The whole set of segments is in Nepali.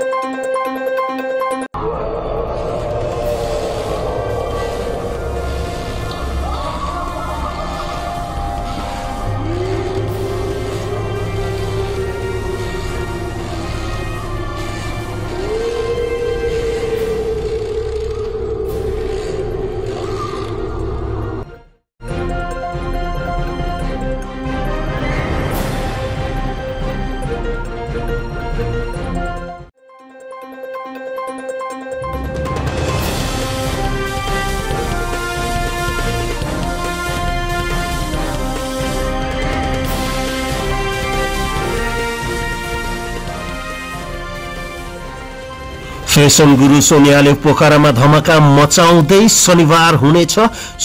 Thank you. शेषन गुरु सोनियाले पोखरामा धमाका मचाउँदै शनिबार हुनेछ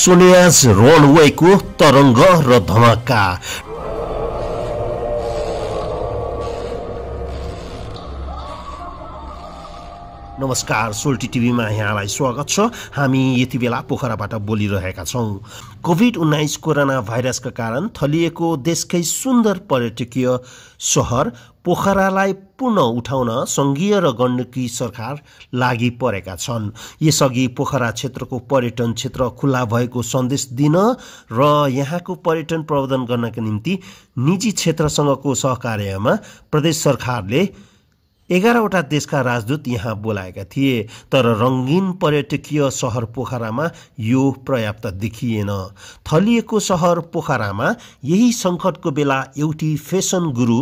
सोनियाज रनवेको तरङ्ग र धमाका नमस्कार सोल्टी टिभीमा यहाँलाई स्वागत छ हामी यति बेला पोखराबाट बोलिरहेका छौँ कोभिड उन्नाइस कोरोना भाइरसका कारण थलिएको देशकै सुन्दर पर्यटकीय सहर पोखरालाई पुनः उठाउन सङ्घीय र गण्डकी सरकार लागि परेका छन् यसअघि पोखरा क्षेत्रको पर्यटन क्षेत्र खुल्ला भएको सन्देश दिन र यहाँको पर्यटन प्रवर्धन गर्नका निम्ति निजी क्षेत्रसँगको सहकार्यमा प्रदेश सरकारले एघारवटा देशका राजदूत यहाँ बोलाएका थिए तर रङ्गीन पर्यटकीय सहर पोखरामा यो पर्याप्त देखिएन थलिएको सहर पोखरामा यही सङ्कटको बेला एउटी फेसन गुरु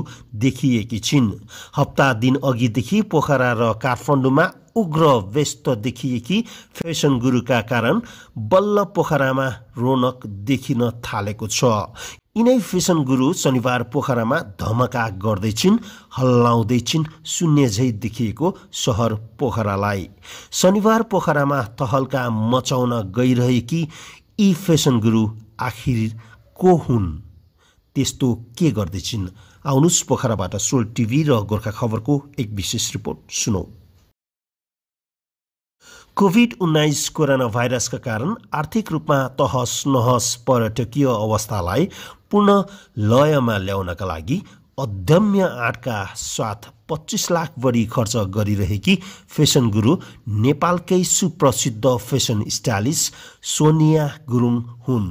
देखिएकी छिन् हप्ता दिन अघिदेखि पोखरा र काठमाडौँमा उग्र व्यस्त देखिएकी फेसन गुरुका कारण बल्ल पोखरामा रौनक देखिन थालेको छ यिनै फेसन गुरु शनिबार पोखरामा धमका गर्दैछिन् हल्लाउँदैछिन् शून्य झै देखिएको सहर पोखरालाई शनिबार पोखरामा तहल्का मचाउन गइरहेकी यी फेसन गुरु आखिर को हुन् त्यस्तो के गर्दैछिन् आउनुहोस् पोखराबाट सोल टिभी र गोर्खा खबरको एक विशेष रिपोर्ट सुनौ कोभिड उन्नाइस कोरोना भाइरसका कारण आर्थिक रूपमा तहस नहस पर्यटकीय अवस्थालाई पूर्ण लयमा ल्याउनका लागि अध्यम्य आँटका साथ पच्चिस लाख बढी खर्च गरिरहेकी फेसन गुरु नेपालकै सुप्रसिद्ध फेसन स्टाइलिस्ट सोनिया गुरुङ हुन्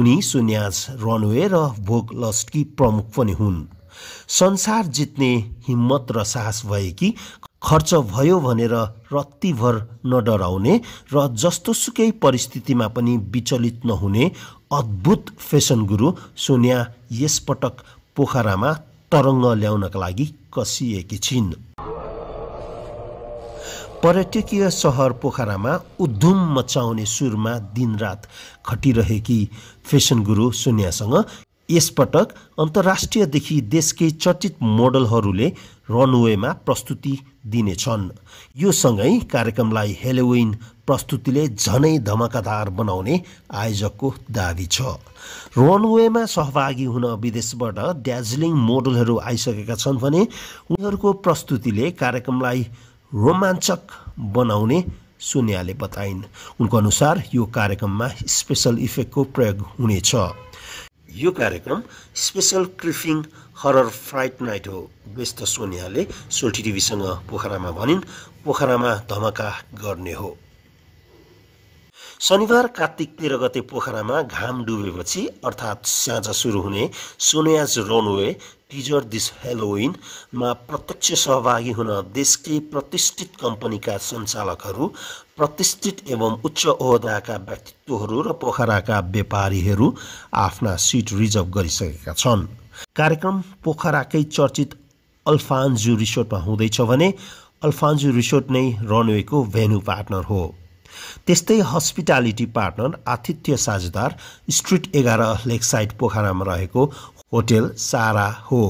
उनी सोनियाज रनवे र भोग लस्टकी प्रमुख पनि हुन् संसार जित्ने हिम्मत र साहस भएकी खर्च भयो भनेर रत्तीभर नडराउने र जस्तोसुकै परिस्थितिमा पनि विचलित नहुने अद्भुत फेसन गुरु सोनिया यसपटक पोखरामा तरङ्ग ल्याउनका लागि कसिएकी छिन् पर्यटकीय सहर पोखरामा उद्धुम मचाउने सुरमा दिनरात खटिरहेकी फेसन गुरु सोनियासँग यसपटक अन्तर्राष्ट्रियदेखि देशकै चर्चित मोडलहरूले रनवेमा प्रस्तुति दिनेछन् यो सँगै कार्यक्रमलाई हेलोविन प्रस्तुतिले झनै धमाकादार बनाउने आयोजकको दावी छ रनवेमा सहभागी हुन विदेशबाट दार्जिलिङ मोडलहरू आइसकेका छन् भने उनीहरूको प्रस्तुतिले कार्यक्रमलाई रोमाञ्चक बनाउने सुन्याले बताइन् उनको अनुसार यो कार्यक्रममा स्पेसल इफेक्टको प्रयोग हुनेछ यो कार्यक्रम स्पेसल क्रिफिङ हरर फ्राइट नाइट हो व्यस्त सोनियाले सोल्टी टिभीसँग पोखरामा भनिन् पोखरामा धमाका गर्ने हो शनिबार कार्तिक तेह्र गते पोखरामा घाम डुबेपछि अर्थात् साँझ सुरु हुने सोनयाज रनवे टिजर दिस हेलोइनमा प्रत्यक्ष सहभागी हुन देशकै प्रतिष्ठित कम्पनीका सञ्चालकहरू प्रतिष्ठित एवं उच्च ओहदाका व्यक्तित्वहरू र पोखराका व्यापारीहरू आफ्ना सिट रिजर्भ गरिसकेका छन् कार्यक्रम पोखराकै चर्चित अल्फान्जु रिसोर्टमा हुँदैछ भने अल्फान्जु रिसोर्ट नै रनवेको भेन्यू पार्टनर हो त्यस्तै हस्पिटालिटी पार्टनर आतिथ्य साझेदार स्ट्रिट एघार लेकसाइड पोखरामा रहेको होटेल सारा हो